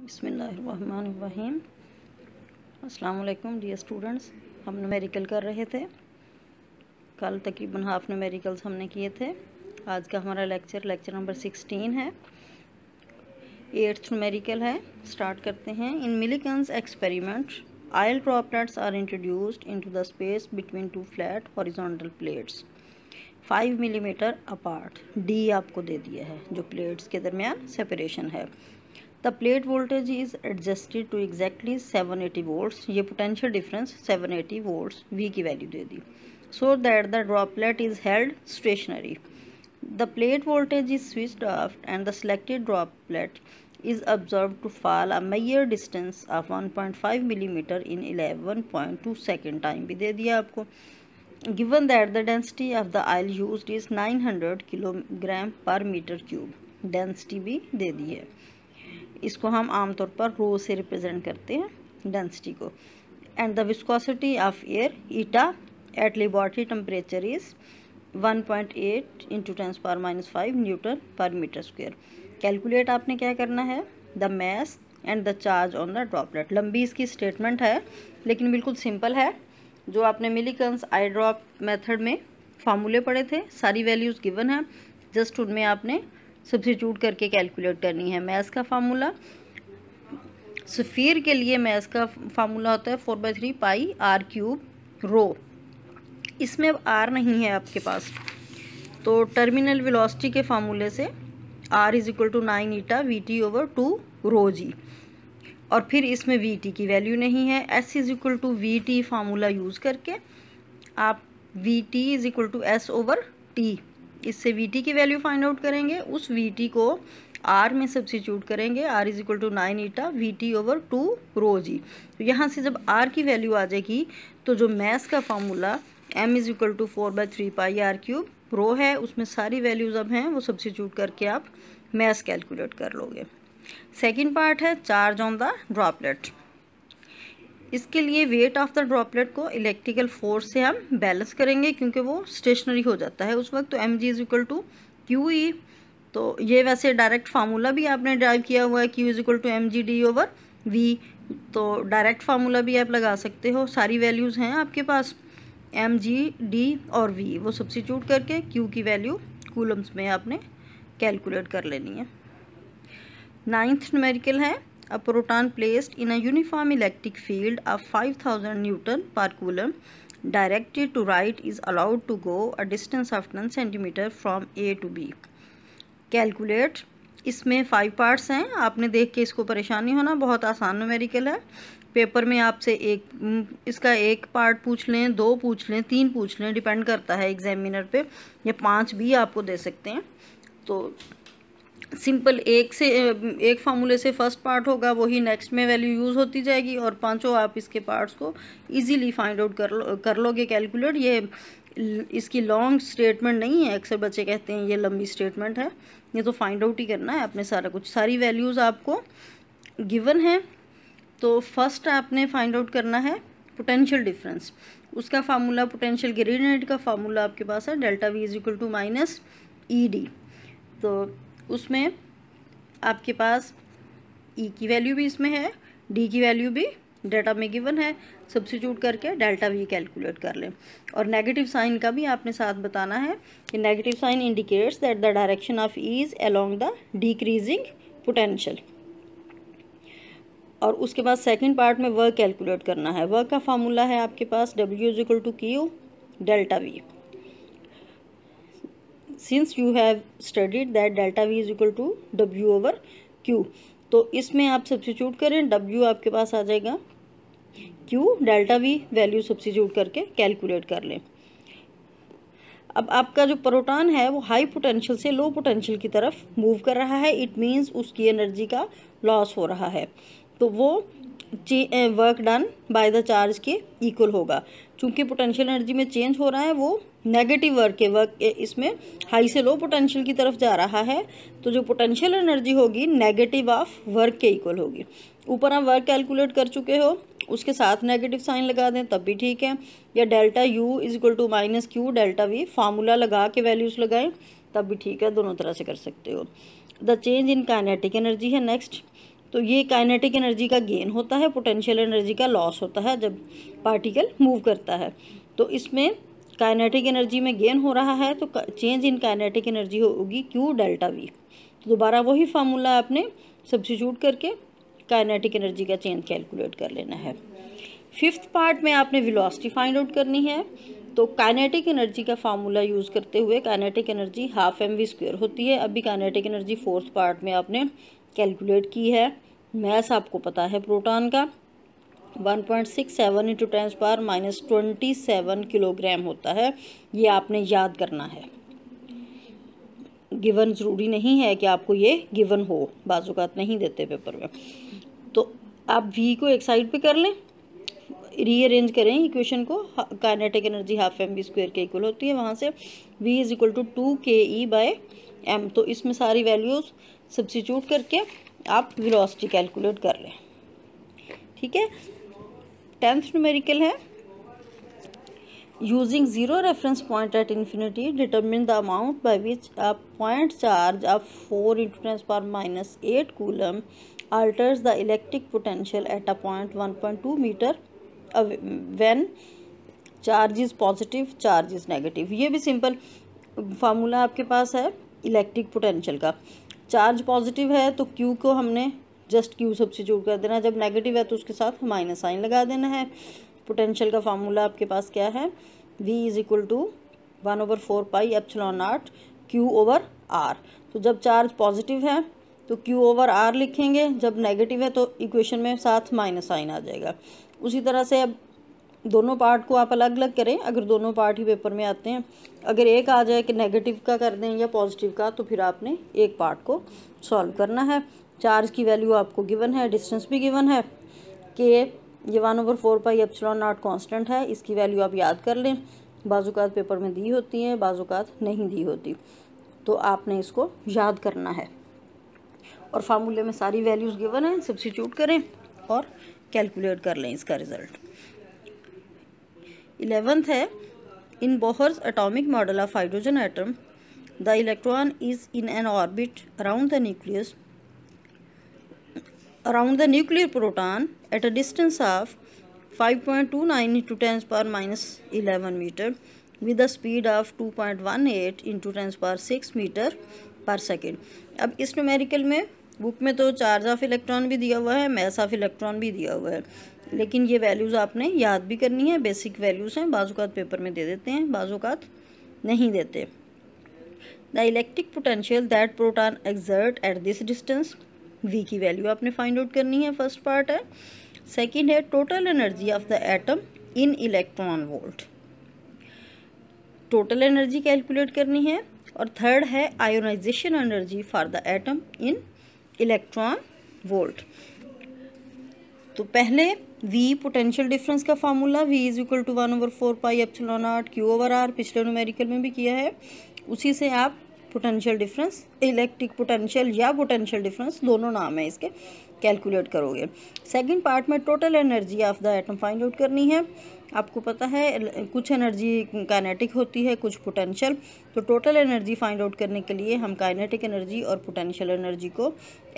बसमीम अल्लाम dear students हम नमेरिकल कर रहे थे कल तकरीबन हाफ नमेरिकल्स हमने किए थे आज का हमारा लेक्चर लेक्चर नंबर सिक्सटीन है एट्थ नमेरिकल है स्टार्ट करते हैं in Millikan's experiment oil droplets are introduced into the space between two flat horizontal plates five millimetre apart D आपको दे दिया है जो प्लेट्स के दरमियान सेपरेशन है the plate voltage is adjusted to exactly 780 eighty volts ये potential difference 780 eighty volts V की वैल्यू दे दी so that the droplet is held stationary the plate voltage is switch off and the selected droplet is observed to fall a major distance of 1.5 millimeter point 11.2 second time भी दे दिया आपको that the density of the oil use is nine 900 kilogram per metre cube density भी दे दी है इसको हम आमतौर पर रो से रिप्रेजेंट करते हैं डेंसिटी को and the viscosity of air eta at laboratory temperature is one point eight into tens power minus five newton per metre square calculate आपने क्या करना है the mass and the charge on the droplet लंबी इसकी statement है लेकिन बिल्कुल simple है जो आपने कंस आई ड्रॉप मेथड में फार्मूले पढ़े थे सारी वैल्यूज़ गिवन है जस्ट उनमें आपने सब्सिट्यूट करके कैलकुलेट करनी है मैथ्स का फार्मूला सफ़ीर के लिए मैथ्स का फार्मूला होता है four by three pi R cube rho इसमें अब आर नहीं है आपके पास तो टर्मिनल वेलोसिटी के फार्मूले से R is equal to nine eta V T over two rho G और फिर इसमें वी टी की वैल्यू नहीं है S is equal to V T formula use करके आप V T is equal to S over T इससे V T की वैल्यू फाइंड आउट करेंगे उस वी टी को आर में सब्सिट्यूट करेंगे R is equal to nine eta V T over two rho जी तो यहाँ से जब आर की वैल्यू आ जाएगी तो जो मैथ्स का formula M is equal to four by three pi R cube rho है उसमें सारी वैल्यूज अब हैं वो सब्सिट्यूट करके आप मैथ्स कैलकुलेट कर लोगे सेकेंड पार्ट है चार्ज ऑन द ड्रॉपलेट इसके लिए वेट ऑफ द ड्रॉपलेट को इलेक्ट्रिकल फोर्स से हम बैलेंस करेंगे क्योंकि वो स्टेशनरी हो जाता है उस वक्त तो M G is equal to Q E तो ये वैसे डायरेक्ट फार्मूला भी आपने ड्राइव किया हुआ है Q is equal to M G D over V तो डायरेक्ट फार्मूला भी आप लगा सकते हो सारी वैल्यूज़ हैं आपके पास एम जी डी और वी वो सब्सिट्यूट करके क्यू की वैल्यू कूलम्स में आपने कैलकुलेट कर लेनी है नाइन्थ न्यूमेरिकल है a proton placed in a uniform electric field of 5000 newton per coulomb directed to right is allowed to go a distance of 10 cm from A to B. Calculate इसमें five parts हैं आपने देख के इसको परेशानी होना बहुत आसान नोमेरिकल है पेपर में आपसे एक इसका एक पार्ट पूछ लें दो पूछ लें तीन पूछ लें डिपेंड करता है एग्जामिनर पे या पांच भी आपको दे सकते हैं तो सिंपल एक से एक फार्मूले से फर्स्ट पार्ट होगा वही नेक्स्ट में वैल्यू यूज़ होती जाएगी और पांचों आप इसके पार्ट्स को इजीली फाइंड आउट कर लो कर लोगे कैलकुलेट ये इसकी लॉन्ग स्टेटमेंट नहीं है अक्सर बच्चे कहते हैं ये लंबी स्टेटमेंट है ये तो फाइंड आउट ही करना है आपने सारा कुछ सारी वैल्यूज़ आपको गिवन है तो फर्स्ट आपने फाइंड आउट करना है पोटेंशियल डिफरेंस उसका फार्मूला पोटेंशियल ग्रेडियंट का फार्मूला आपके पास है delta V is equal to minus E D तो उसमें आपके पास ई e की वैल्यू भी इसमें है डी की वैल्यू भी डेटा में गिवन है सब्सिट्यूट करके डेल्टा भी कैलकुलेट कर लें और नेगेटिव साइन का भी आपने साथ बताना है कि negative sign indicates that the direction of E is along the decreasing potential और उसके बाद सेकंड पार्ट में वर्क कैलकुलेट करना है वर्क का फार्मूला है आपके पास W is equal to Q delta V since you have studied that delta V is equal to W over Q तो इसमें आप सब्सिट्यूट करें डब्ल्यू आपके पास आ जाएगा Q delta V value substitute करके कैलकुलेट कर लें अब आपका जो प्रोटॉन है वो हाई पोटेंशियल से लो पोटेंशियल की तरफ मूव कर रहा है इट मीन्स उसकी एनर्जी का लॉस हो रहा है तो वो work done by the charge के इक्वल होगा चूंकि पोटेंशियल एनर्जी में चेंज हो रहा है वो नेगेटिव वर्क के वर्क इसमें हाई से लो पोटेंशियल की तरफ जा रहा है तो जो पोटेंशियल एनर्जी होगी नेगेटिव ऑफ वर्क के इक्वल होगी ऊपर आप वर्क कैलकुलेट कर चुके हो उसके साथ नेगेटिव साइन लगा दें तब भी ठीक है या delta U is equal to minus Q delta V formula लगा के वैल्यूज़ लगाएं तब भी ठीक है दोनों तरह से कर सकते हो the change in kinetic energy है नेक्स्ट तो ये काइनेटिक एनर्जी का गेन होता है पोटेंशियल एनर्जी का लॉस होता है जब पार्टिकल मूव करता है तो इसमें काइनेटिक एनर्जी में गेन हो रहा है तो चेंज इन काइनेटिक एनर्जी होगी क्यू डेल्टा वी तो दोबारा वही फार्मूला आपने सब्सिट्यूट करके काइनेटिक एनर्जी का चेंज कैलकुलेट कर लेना है फिफ्थ पार्ट में आपने वेलोसिटी फाइंड आउट करनी है तो काइनेटिक एनर्जी का फार्मूला यूज़ करते हुए kinetic energy half M V square होती है अभी काइनेटिक एनर्जी फोर्थ पार्ट में आपने कैलकुलेट की है मैथ आपको पता है प्रोटॉन का one point six seven into tens power minus twenty seven kilogram होता है ये आपने याद करना है गिवन ज़रूरी नहीं है कि आपको ये गिवन हो बाजूकात नहीं देते पेपर में तो आप वी को एक साइड पे कर लें रीअरेंज करें इक्वेशन को kinetic energy half M V square के इक्वल होती है वहाँ से V is equal to two K E by M तो इसमें सारी वैल्यूज सब्सिट्यूट करके आप विलोसिटी कैलकुलेट कर लें ठीक है टेंथ न्यूमेरिकल है using zero reference point at infinity determine the amount by which a point charge a four into tens पर minus eight coulomb alters the electric potential at a point one point two metre when charge is positive charge is negative ये भी simple formula आपके पास है electric potential का charge positive है तो Q को हमने जस्ट क्यू सबसे सब्सिट्यूट कर देना जब नेगेटिव है तो उसके साथ माइनस साइन लगा देना है पोटेंशियल का फार्मूला आपके पास क्या है V is equal to one over four pi epsilon naught Q over R तो जब चार्ज पॉजिटिव है तो क्यू ओवर आर लिखेंगे जब नेगेटिव है तो इक्वेशन में साथ माइनस साइन आ जाएगा उसी तरह से अब दोनों पार्ट को आप अलग अलग करें अगर दोनों पार्ट ही पेपर में आते हैं अगर एक आ जाए कि नेगेटिव का कर दें या पॉजिटिव का तो फिर आपने एक पार्ट को सॉल्व करना है चार्ज की वैल्यू आपको गिवन है डिस्टेंस भी गिवन है कि ये one over four pi epsilon naught constant है इसकी वैल्यू आप याद कर लें बाजूकात पेपर में दी होती हैं बाजूकात नहीं दी होती तो आपने इसको याद करना है और फार्मूले में सारी वैल्यूज़ गिवन है सब्सिट्यूट करें और कैलकुलेट कर लें इसका रिजल्ट इलेवेंथ है in Bohr's atomic model of hydrogen atom the electron is in an orbit around the nucleus around the nuclear proton at a distance of five point two nine into tens power minus eleven metre with the speed of two point one eight into tens power six metre per second अब इस numerical में book में तो charge of electron भी दिया हुआ है mass of electron भी दिया हुआ है लेकिन ये वैल्यूज़ आपने याद भी करनी है बेसिक वैल्यूज़ हैं बाजूकात पेपर में दे देते हैं बाजूकात नहीं देते the electric potential that proton exert at this distance V की वैल्यू आपने फाइंड आउट करनी है फर्स्ट पार्ट है सेकेंड है total energy of the atom in electron volt total energy calculate करनी है और थर्ड है ionisation energy for the atom in electron volt तो पहले V पोटेंशियल डिफरेंस का formula V is equal to one over four pi epsilon R Q over are पिछले numerical में भी किया है उसी से आप पोटेंशियल डिफरेंस इलेक्ट्रिक पोटेंशियल या पोटेंशियल डिफरेंस दोनों नाम है इसके कैलकुलेट करोगे सेकंड पार्ट में total energy of the atom find out करनी है आपको पता है कुछ एनर्जी काइनेटिक होती है कुछ पोटेंशियल तो टोटल एनर्जी फाइंड आउट करने के लिए हम काइनेटिक एनर्जी और पोटेंशियल एनर्जी को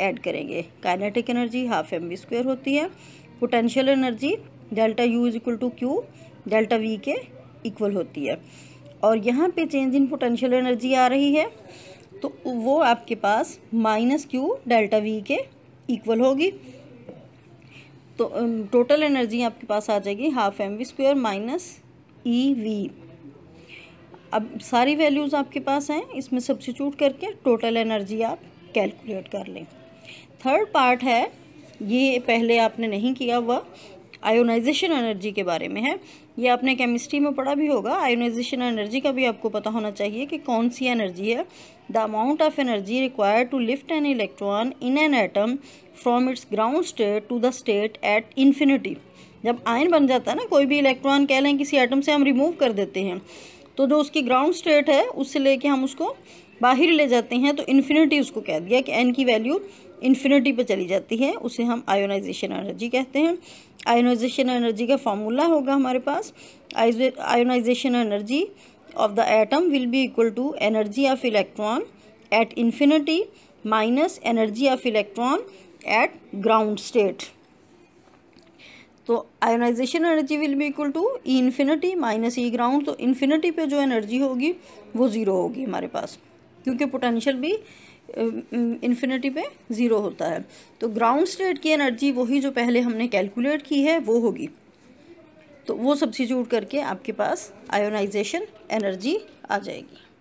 ऐड करेंगे kinetic energy half M V square होती है potential energy delta U is equal to Q delta V के इक्वल होती है और यहाँ पे चेंज इन पोटेंशियल एनर्जी आ रही है तो वो आपके पास माइनस क्यू डेल्टा वी के इक्वल होगी तो टोटल um, एनर्जी आपके पास आ जाएगी half M V square minus E we अब सारी वैल्यूज़ आपके पास हैं इसमें सब्सिट्यूट करके टोटल एनर्जी आप कैलकुलेट कर लें थर्ड पार्ट है ये पहले आपने नहीं किया हुआ आयोनाइजेशन एनर्जी के बारे में है ये आपने केमिस्ट्री में पढ़ा भी होगा आयोनाइजेशन एनर्जी का भी आपको पता होना चाहिए कि कौन सी एनर्जी है the amount of energy required to lift an electron in an atom from its ground state to the state at infinity जब आयन बन जाता है ना कोई भी इलेक्ट्रॉन कह लें किसी एटम से हम रिमूव कर देते हैं तो जो उसकी ग्राउंड स्टेट है उससे लेके हम उसको बाहर ले जाते हैं तो इन्फिनिटी उसको कह दिया कि एन की वैल्यू इन्फिनिटी पे चली जाती है उसे हम आयोनाइजेशन एनर्जी कहते हैं आयोनाइजेशन एनर्जी का फॉर्मूला होगा हमारे पास ionisation energy of the atom will be equal to energy of electron at infinity minus energy of electron at ground state तो ionisation energy will be equal to E infinity minus E ground तो infinity पे जो energy होगी वो zero होगी हमारे पास क्योंकि potential भी इन्फिनिटी पे ज़ीरो होता है तो ग्राउंड स्टेट की एनर्जी वही जो पहले हमने कैलकुलेट की है वो होगी तो वो सब्सिट्यूट करके आपके पास आयोनाइजेशन एनर्जी आ जाएगी